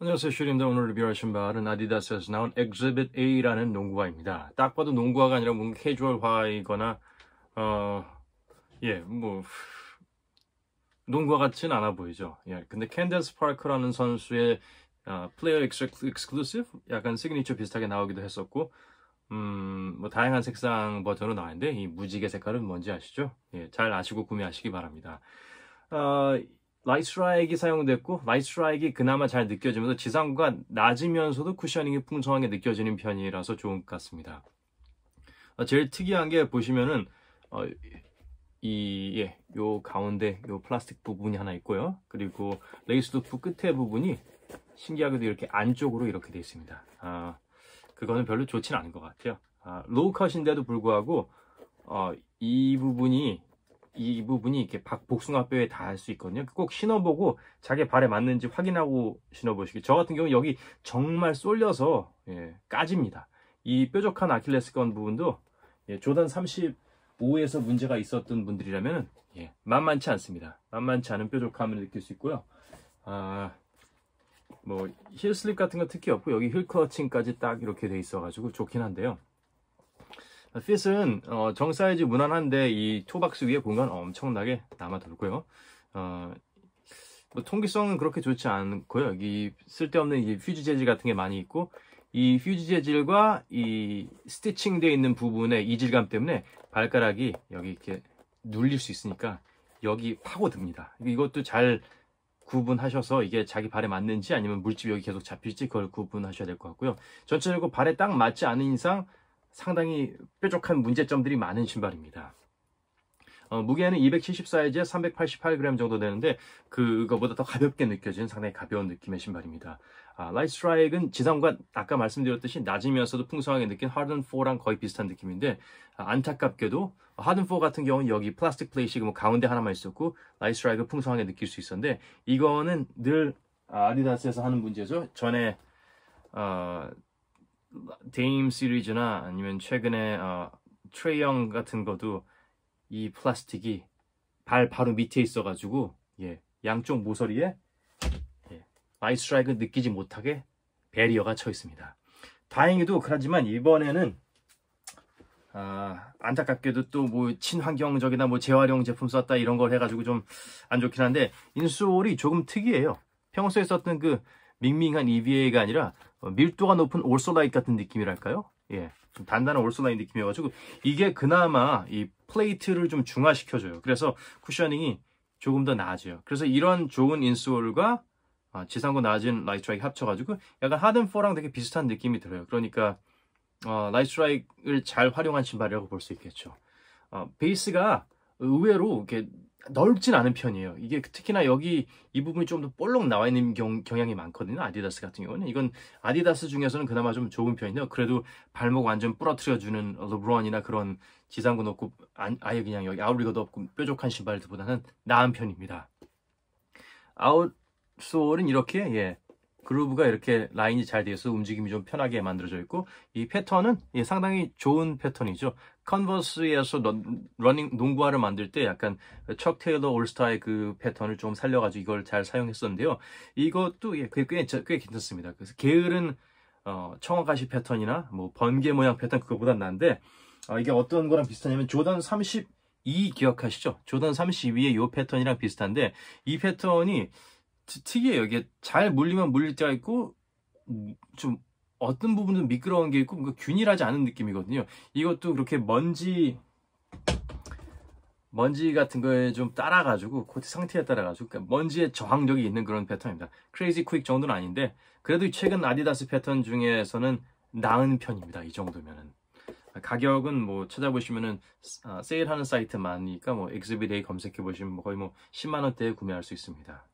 안녕하세요 슈리다 오늘 리뷰하신 바는 아디다스에서 나온 엑즈빗 A라는 농구화입니다 딱 봐도 농구화가 아니라 뭔가 캐주얼화이거나 어예뭐 농구화 같진 않아 보이죠 예 근데 캔데스 파크라는 선수의 어, 플레이어 익스클루시브 약간 시그니처 비슷하게 나오기도 했었고 음뭐 다양한 색상 버전으로 나왔는데 이 무지개 색깔은 뭔지 아시죠 예잘 아시고 구매하시기 바랍니다 어, 라이트라이기 사용됐고 라이트라이기 그나마 잘 느껴지면서 지상구가 낮으면서도 쿠셔닝이 풍성하게 느껴지는 편이라서 좋은 것 같습니다. 어, 제일 특이한 게 보시면은 어, 이, 예, 요 가운데 요 플라스틱 부분이 하나 있고요. 그리고 레이스 도프 끝에 부분이 신기하게도 이렇게 안쪽으로 이렇게 되어 있습니다. 아, 그거는 별로 좋진 않은 것 같아요. 아, 로우컷인데도 불구하고 어, 이 부분이 이 부분이 이렇게 박 복숭아 뼈에 닿을 수 있거든요. 꼭 신어보고 자기 발에 맞는지 확인하고 신어보시기. 저 같은 경우 여기 정말 쏠려서 예, 까집니다. 이 뾰족한 아킬레스건 부분도 예, 조단 35에서 문제가 있었던 분들이라면 예, 만만치 않습니다. 만만치 않은 뾰족함을 느낄 수 있고요. 아, 뭐 힐슬립 같은 거 특히 없고 여기 힐커칭까지 딱 이렇게 돼 있어가지고 좋긴 한데요. 핏은 어, 정 사이즈 무난한데 이 토박스 위에 공간 엄청나게 남아돌고요. 어, 뭐 통기성은 그렇게 좋지 않고요. 이 쓸데없는 이 퓨즈 재질 같은 게 많이 있고 이 퓨즈 재질과 이 스티칭 돼 있는 부분의 이질감 때문에 발가락이 여기 이렇게 눌릴 수 있으니까 여기 파고듭니다. 이것도 잘 구분하셔서 이게 자기 발에 맞는지 아니면 물집이 여기 계속 잡힐지 그걸 구분하셔야 될 것 같고요. 전체적으로 발에 딱 맞지 않은 이상 상당히 뾰족한 문제점들이 많은 신발입니다. 어, 무게는 2 7 4이지 388g 정도 되는데 그거보다 더 가볍게 느껴지는 상당히 가벼운 느낌의 신발입니다. 아, 라이스트라이크는 지상과 아까 말씀드렸듯이 낮으면서도 풍성하게 느낀 하든4랑 거의 비슷한 느낌인데 아, 안타깝게도 하든4 같은 경우는 여기 플라스틱 플레이시그 뭐 가운데 하나만 있었고 라이스트라이크 풍성하게 느낄 수 있었는데 이거는 늘 아디다스에서 하는 문제죠. 전에 어, 데임 시리즈나 아니면 최근에 어, 트레이형 같은 것도 이 플라스틱이 발 바로 밑에 있어가지고 예, 양쪽 모서리에 예, 아이스트라이크 느끼지 못하게 베리어가 쳐 있습니다. 다행히도 그렇지만 이번에는 아, 안타깝게도 또뭐 친환경적이나 뭐 재활용 제품 썼다 이런 걸 해가지고 좀 안 좋긴 한데 인솔이 조금 특이해요. 평소에 썼던 그 밍밍한 EVA가 아니라 어, 밀도가 높은 올솔라이 같은 느낌이랄까요? 예, 좀 단단한 올솔라이 느낌이어가지고 이게 그나마 이 플레이트를 좀 중화시켜줘요. 그래서 쿠셔닝이 조금 더 나아져요. 그래서 이런 좋은 인솔과 어, 지상고 낮은 라이트라이크 합쳐가지고 약간 하든4랑 되게 비슷한 느낌이 들어요. 그러니까 어, 라이트라이크를 잘 활용한 신발이라고 볼 수 있겠죠. 어, 베이스가 의외로 이렇게 넓진 않은 편이에요. 이게 특히나 여기 이 부분이 좀 더 볼록 나와 있는 경, 향이 많거든요. 아디다스 같은 경우는 이건 아디다스 중에서는 그나마 좀 좋은 편이에요. 그래도 발목 완전 부러뜨려주는 르브론이나 그런 지상군 없고 아예 그냥 여기 아웃리거도 없고 뾰족한 신발들보다는 나은 편입니다. 아웃솔은 이렇게 예, 그루브가 이렇게 라인이 잘 되어서 움직임이 좀 편하게 만들어져 있고 이 패턴은 예, 상당히 좋은 패턴이죠. 컨버스에서 런, 러닝 농구화를 만들 때 약간 척 테일러 올스타의 그 패턴을 좀 살려가지고 이걸 잘 사용했었는데요. 이것도 예, 꽤, 꽤, 꽤 괜찮습니다. 그래서 게으른 어, 청아가시 패턴이나 뭐 번개 모양 패턴 그거보단 나은데 어, 이게 어떤 거랑 비슷하냐면 조던 32 기억하시죠? 조던 32의 이 패턴이랑 비슷한데 이 패턴이 특이해요. 이게 잘 물리면 물릴 때가 있고 음, 좀 어떤 부분은 미끄러운 게 있고 그러 균일하지 않은 느낌이거든요. 이것도 그렇게 먼지 먼지 같은 거에 좀 따라가지고 코트 상태에 따라가지고 그러니까 먼지에 저항력이 있는 그런 패턴입니다. 크레이지 퀵 정도는 아닌데 그래도 최근 아디다스 패턴 중에서는 나은 편입니다. 이 정도면은 가격은 뭐 찾아보시면은 아, 세일하는 사이트 많으니까 뭐 엑스비데이 검색해 보시면 거의 뭐 10만 원대에 구매할 수 있습니다.